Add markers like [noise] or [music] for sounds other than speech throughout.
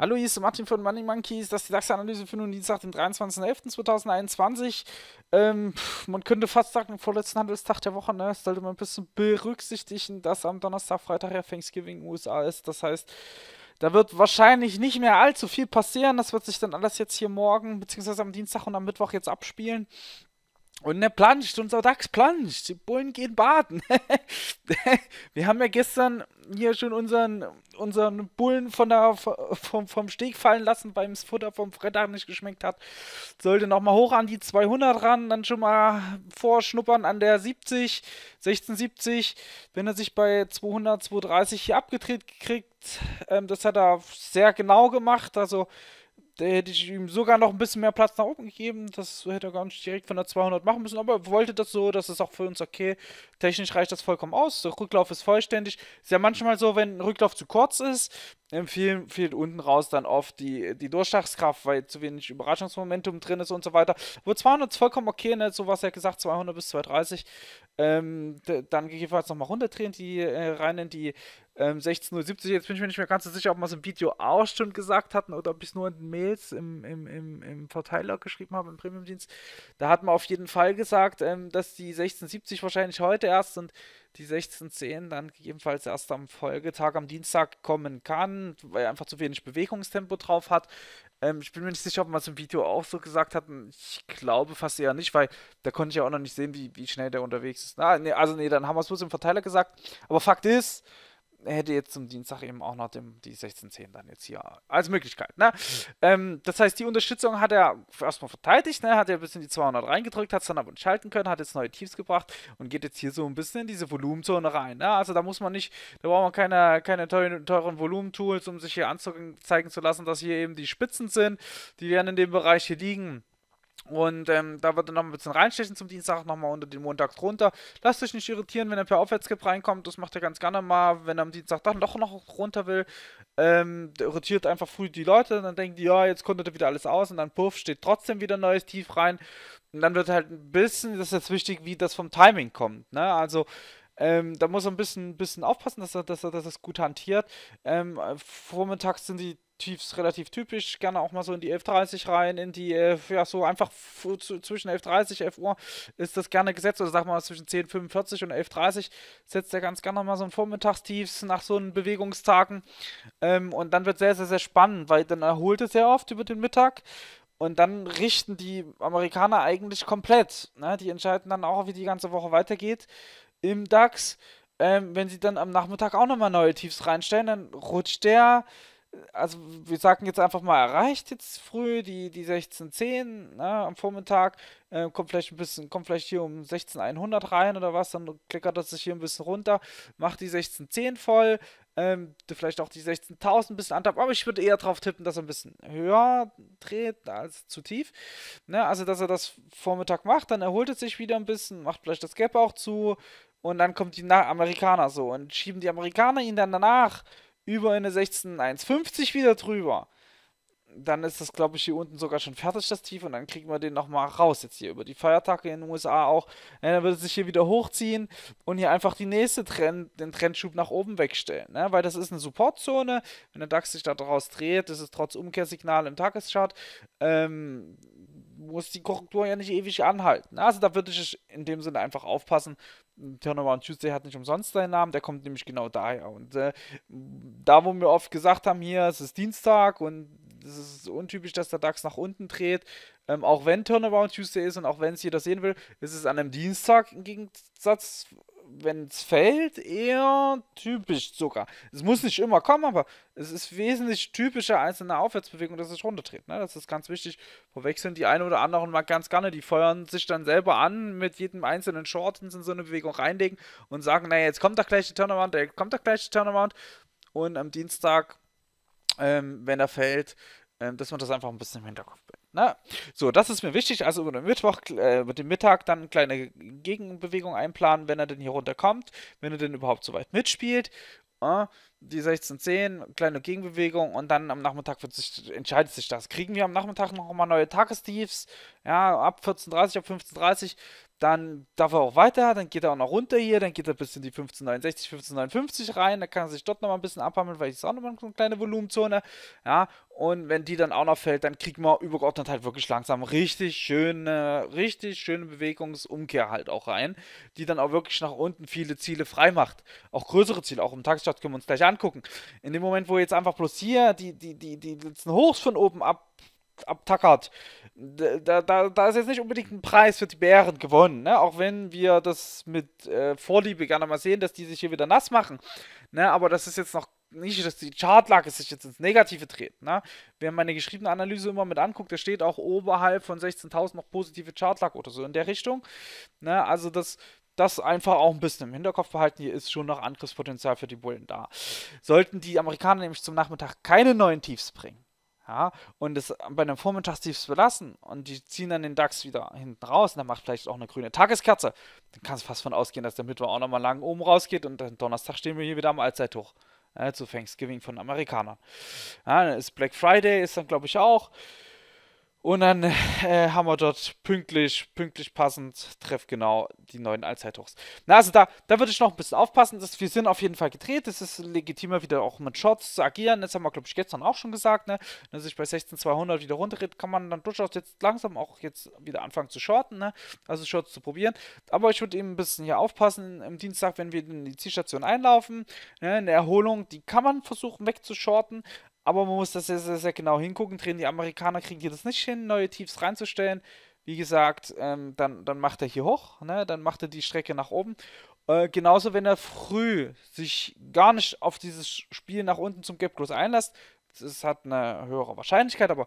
Hallo, hier ist Martin von Money Monkeys. Das ist die DAX-Analyse für nun Dienstag, den 23.11.2021. Ähm, man könnte fast sagen, vorletzten Handelstag der Woche, ne, das sollte man ein bisschen berücksichtigen, dass am Donnerstag, Freitag ja Thanksgiving in den USA ist. Das heißt, da wird wahrscheinlich nicht mehr allzu viel passieren. Das wird sich dann alles jetzt hier morgen, beziehungsweise am Dienstag und am Mittwoch jetzt abspielen. Und er planscht, unser DAX planscht. Die Bullen gehen baden. [laughs] wir haben ja gestern hier schon unseren, unseren Bullen von der, vom, vom Steg fallen lassen, weil das Futter vom Freitag nicht geschmeckt hat. Sollte nochmal hoch an die 200 ran, dann schon mal vorschnuppern an der 70, 1670. Wenn er sich bei 200, 230 hier abgedreht kriegt, ähm, das hat er sehr genau gemacht. Also der hätte ich ihm sogar noch ein bisschen mehr Platz nach oben gegeben. Das hätte er gar nicht direkt von der 200 machen müssen, aber er wollte das so, das ist auch für uns okay. Technisch reicht das vollkommen aus. Der Rücklauf ist vollständig. Ist ja manchmal so, wenn ein Rücklauf zu kurz ist, empfehlen fehlt unten raus dann oft die, die Durchschlagskraft, weil zu wenig Überraschungsmomentum drin ist und so weiter. Wo 200 ist vollkommen okay, ne? so was er gesagt, 200 bis 230. Ähm, dann gegebenenfalls nochmal runterdrehen, die äh, rein in die ähm, 16.70 Uhr. Jetzt bin ich mir nicht mehr ganz so sicher, ob wir es im Video auch schon gesagt hatten oder ob ich es nur in den Mails im, im, im, im Verteiler geschrieben habe, im Premium-Dienst. Da hat man auf jeden Fall gesagt, ähm, dass die 16.70 wahrscheinlich heute erst und die 16.10 dann gegebenenfalls erst am Folgetag, am Dienstag kommen kann, weil er einfach zu wenig Bewegungstempo drauf hat. Ähm, ich bin mir nicht sicher, ob man es im Video auch so gesagt hat. Ich glaube fast eher nicht, weil da konnte ich ja auch noch nicht sehen, wie, wie schnell der unterwegs ist. Na, nee, also nee, dann haben wir es bloß im Verteiler gesagt. Aber Fakt ist, hätte jetzt zum Dienstag eben auch noch dem, die 1610 dann jetzt hier als Möglichkeit. Ne? Mhm. Ähm, das heißt, die Unterstützung hat er erstmal verteidigt, ne? hat er ein bisschen die 200 reingedrückt, hat es dann aber entschalten können, hat jetzt neue Tiefs gebracht und geht jetzt hier so ein bisschen in diese Volumenzone rein. Ne? Also da muss man nicht, da braucht man keine, keine teuren, teuren Volumentools, um sich hier anzeigen zu lassen, dass hier eben die Spitzen sind. Die werden in dem Bereich hier liegen. Und ähm, da wird er noch ein bisschen reinstechen zum Dienstag, nochmal unter den Montag runter. Lasst euch nicht irritieren, wenn er per Aufwärtskip reinkommt. Das macht er ganz gerne mal. Wenn er am Dienstag dann doch noch runter will, ähm, irritiert einfach früh die Leute. Dann denken die, ja, jetzt konnte er wieder alles aus. Und dann puff, steht trotzdem wieder neues Tief rein. Und dann wird halt ein bisschen, das ist jetzt wichtig, wie das vom Timing kommt. Ne? Also, ähm, da muss er ein bisschen, bisschen aufpassen, dass er, dass, er, dass er das gut hantiert. Ähm, vormittags sind die Tiefs relativ typisch, gerne auch mal so in die 11.30 rein, in die, äh, ja, so einfach zwischen 11.30, und 11 Uhr ist das gerne gesetzt, oder also sag mal zwischen 10.45 und 11.30 setzt er ganz gerne mal so ein Vormittagstiefs nach so einen Bewegungstagen ähm, und dann wird sehr, sehr, sehr spannend, weil dann erholt es sehr oft über den Mittag und dann richten die Amerikaner eigentlich komplett, ne? die entscheiden dann auch, wie die ganze Woche weitergeht im DAX. Ähm, wenn sie dann am Nachmittag auch nochmal neue Tiefs reinstellen, dann rutscht der, also wir sagen jetzt einfach mal, erreicht jetzt früh die, die 1610 ne, am Vormittag, äh, kommt vielleicht ein bisschen, kommt vielleicht hier um 16100 rein oder was, dann klickert das sich hier ein bisschen runter, macht die 1610 voll, ähm, vielleicht auch die 16.000 ein bisschen antap, aber ich würde eher darauf tippen, dass er ein bisschen höher dreht als zu tief. Ne? Also, dass er das Vormittag macht, dann erholt es sich wieder ein bisschen, macht vielleicht das Gap auch zu, und dann kommt die Amerikaner so und schieben die Amerikaner ihn dann danach über eine 16.150 wieder drüber. Dann ist das, glaube ich, hier unten sogar schon fertig, das Tief, und dann kriegen wir den nochmal raus, jetzt hier über die Feiertage in den USA auch. Ja, dann wird es sich hier wieder hochziehen und hier einfach die nächste Trend, den Trendschub nach oben wegstellen, ne? weil das ist eine Supportzone. Wenn der DAX sich da draus dreht, ist es trotz Umkehrsignal im Tageschart, ähm, muss die Korrektur ja nicht ewig anhalten. Also da würde ich in dem Sinne einfach aufpassen, Turnover on Tuesday hat nicht umsonst seinen Namen, der kommt nämlich genau daher. Und äh, da, wo wir oft gesagt haben, hier, es ist Dienstag und es ist untypisch, dass der DAX nach unten dreht, ähm, auch wenn Turnaround Tuesday ist und auch wenn es jeder sehen will, ist es an einem Dienstag im Gegensatz wenn es fällt, eher typisch sogar. Es muss nicht immer kommen, aber es ist wesentlich typischer als in einer Aufwärtsbewegung, dass es runterdreht. Ne? Das ist ganz wichtig. Verwechseln die einen oder anderen mal ganz gerne. Die feuern sich dann selber an mit jedem einzelnen Short in so eine Bewegung reinlegen und sagen, naja, jetzt kommt doch gleich die Turnaround, der äh, kommt doch gleich die Turnaround. Und am Dienstag, ähm, wenn er fällt, ähm, dass man das einfach ein bisschen im Hinterkopf behält. Ne? So, das ist mir wichtig. Also über den Mittwoch, äh, über den Mittag dann eine kleine Gegenbewegung einplanen, wenn er denn hier runterkommt, wenn er denn überhaupt so weit mitspielt. Äh, die 16.10, kleine Gegenbewegung und dann am Nachmittag sich, entscheidet sich das. Kriegen wir am Nachmittag nochmal neue Tagesdeeps, ja, ab 14.30 ab 15.30 dann darf er auch weiter, dann geht er auch noch runter hier, dann geht er bis in die 1569, 1559 rein, dann kann er sich dort nochmal ein bisschen abhammeln, weil es ist auch nochmal eine kleine Volumenzone, ja, und wenn die dann auch noch fällt, dann kriegt man übergeordnet halt wirklich langsam richtig schöne, richtig schöne Bewegungsumkehr halt auch rein, die dann auch wirklich nach unten viele Ziele frei macht, auch größere Ziele, auch im Tagesstart können wir uns gleich angucken. In dem Moment, wo jetzt einfach bloß hier die, die, die, die letzten Hochs von oben ab, abtackert, da, da, da ist jetzt nicht unbedingt ein Preis für die Bären gewonnen. Ne? Auch wenn wir das mit äh, Vorliebe gerne mal sehen, dass die sich hier wieder nass machen. Ne? Aber das ist jetzt noch nicht, dass die Chartlage sich jetzt ins Negative dreht. Ne? Wer meine geschriebene Analyse immer mit anguckt, da steht auch oberhalb von 16.000 noch positive Chartlage oder so in der Richtung. Ne? Also das, das einfach auch ein bisschen im Hinterkopf behalten. Hier ist schon noch Angriffspotenzial für die Bullen da. Sollten die Amerikaner nämlich zum Nachmittag keine neuen Tiefs bringen, ja, und es bei einem Vormittagstiefs belassen und die ziehen dann den DAX wieder hinten raus und dann macht vielleicht auch eine grüne Tageskerze, dann kann es fast von ausgehen, dass der Mittwoch auch nochmal lang oben rausgeht und dann Donnerstag stehen wir hier wieder am Allzeithoch. Ja, zu Thanksgiving von Amerikanern. Ja, dann ist Black Friday, ist dann glaube ich auch. Und dann äh, haben wir dort pünktlich, pünktlich passend, treff genau die neuen Allzeithochs. Na, also da, da würde ich noch ein bisschen aufpassen. Dass wir sind auf jeden Fall gedreht. Es ist legitimer, wieder auch mit Shots zu agieren. Das haben wir, glaube ich, gestern auch schon gesagt. Ne? Wenn sich bei 16200 wieder runterredet, kann man dann durchaus jetzt langsam auch jetzt wieder anfangen zu shorten. Ne? Also Shorts zu probieren. Aber ich würde eben ein bisschen hier aufpassen. Im Dienstag, wenn wir in die Zielstation einlaufen, ne? eine Erholung, die kann man versuchen wegzuschorten. Aber man muss das sehr, sehr, sehr genau hingucken. Drehen die Amerikaner kriegen hier das nicht hin, neue Tiefs reinzustellen. Wie gesagt, ähm, dann, dann macht er hier hoch, ne? dann macht er die Strecke nach oben. Äh, genauso, wenn er früh sich gar nicht auf dieses Spiel nach unten zum Gap Close einlässt, das hat eine höhere Wahrscheinlichkeit, aber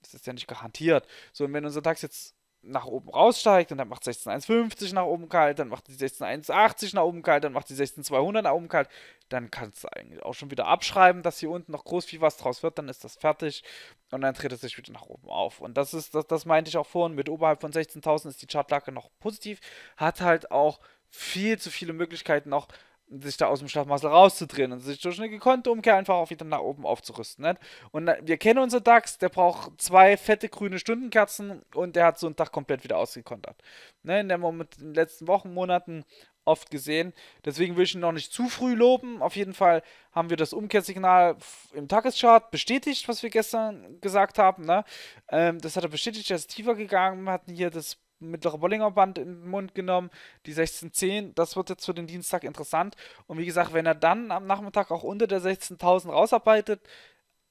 das ist ja nicht garantiert. So, und wenn unser DAX jetzt nach oben raussteigt und dann macht 16,150 nach oben kalt, dann macht die 16,180 nach oben kalt, dann macht die 16,200 nach oben kalt, dann kannst du eigentlich auch schon wieder abschreiben, dass hier unten noch groß viel was draus wird, dann ist das fertig und dann tritt es sich wieder nach oben auf. Und das ist, das, das meinte ich auch vorhin, mit oberhalb von 16.000 ist die Chartlage noch positiv, hat halt auch viel zu viele Möglichkeiten noch sich da aus dem Schlafmassel rauszudrehen und sich durch eine gekonnte Umkehr einfach auch wieder nach oben aufzurüsten. Nicht? Und wir kennen unseren DAX, der braucht zwei fette grüne Stundenkerzen und der hat so einen Tag komplett wieder ausgekontert. Ne? In, der Moment, in den letzten Wochen, Monaten oft gesehen. Deswegen will ich ihn noch nicht zu früh loben. Auf jeden Fall haben wir das Umkehrsignal im Tageschart bestätigt, was wir gestern gesagt haben. Ne? Ähm, das hat er bestätigt, er ist tiefer gegangen, wir hatten hier das mittlere Bollinger Band in den Mund genommen, die 1610. Das wird jetzt für den Dienstag interessant. Und wie gesagt, wenn er dann am Nachmittag auch unter der 16.000 rausarbeitet,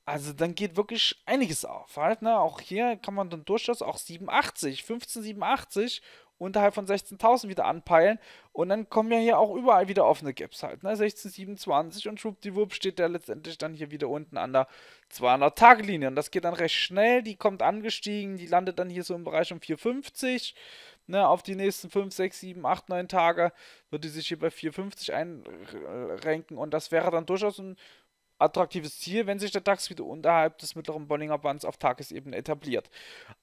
also dann geht wirklich einiges auf. Halt, ne? Auch hier kann man dann durchaus auch 87, 1587 unterhalb von 16.000 wieder anpeilen. Und dann kommen ja hier auch überall wieder offene Gaps halt. Ne? 16,27 und schwuppdiwupp steht der letztendlich dann hier wieder unten an der 200-Tage-Linie. Und das geht dann recht schnell. Die kommt angestiegen, die landet dann hier so im Bereich um 4,50. Ne, auf die nächsten 5, 6, 7, 8, 9 Tage wird die sich hier bei 4,50 einrenken. Und das wäre dann durchaus ein attraktives Ziel, wenn sich der DAX wieder unterhalb des mittleren Bollinger Bands auf Tagesebene etabliert.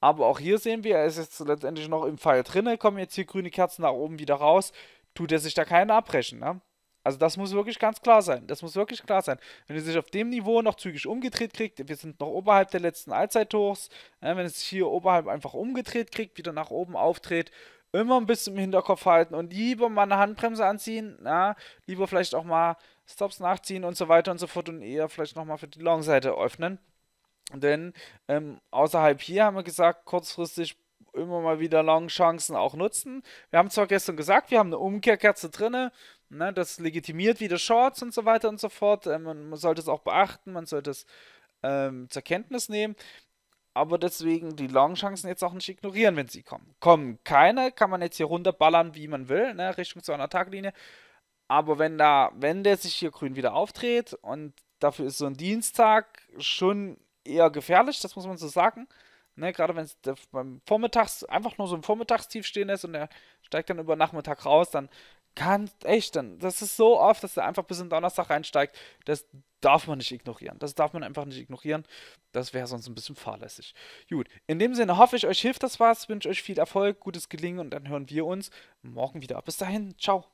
Aber auch hier sehen wir, er ist jetzt letztendlich noch im Fall drin, kommen jetzt hier grüne Kerzen nach oben wieder raus, tut er sich da keine abbrechen. Ne? Also das muss wirklich ganz klar sein. Das muss wirklich klar sein. Wenn es sich auf dem Niveau noch zügig umgedreht kriegt, wir sind noch oberhalb der letzten Allzeithochs, ne, wenn es sich hier oberhalb einfach umgedreht kriegt, wieder nach oben aufdreht, immer ein bisschen im Hinterkopf halten und lieber mal eine Handbremse anziehen, na, lieber vielleicht auch mal Stops nachziehen und so weiter und so fort und eher vielleicht nochmal für die Long-Seite öffnen. Denn ähm, außerhalb hier haben wir gesagt, kurzfristig immer mal wieder Long-Chancen auch nutzen. Wir haben zwar gestern gesagt, wir haben eine Umkehrkerze drinne, Ne, das legitimiert wieder Shorts und so weiter und so fort. Ähm, man sollte es auch beachten, man sollte es ähm, zur Kenntnis nehmen. Aber deswegen die Long-Chancen jetzt auch nicht ignorieren, wenn sie kommen. Kommen keine, kann man jetzt hier runterballern, wie man will, ne, Richtung einer Taglinie. Aber wenn da, wenn der sich hier grün wieder auftritt und dafür ist so ein Dienstag schon eher gefährlich, das muss man so sagen. Ne, gerade wenn es beim Vormittags einfach nur so ein Vormittagstief stehen ist und er steigt dann über Nachmittag raus, dann kann echt dann, das ist so oft, dass er einfach bis in Donnerstag reinsteigt. Das darf man nicht ignorieren. Das darf man einfach nicht ignorieren. Das wäre sonst ein bisschen fahrlässig. Gut, in dem Sinne hoffe ich, euch hilft das was. Wünsche euch viel Erfolg, gutes Gelingen und dann hören wir uns morgen wieder. Bis dahin, ciao.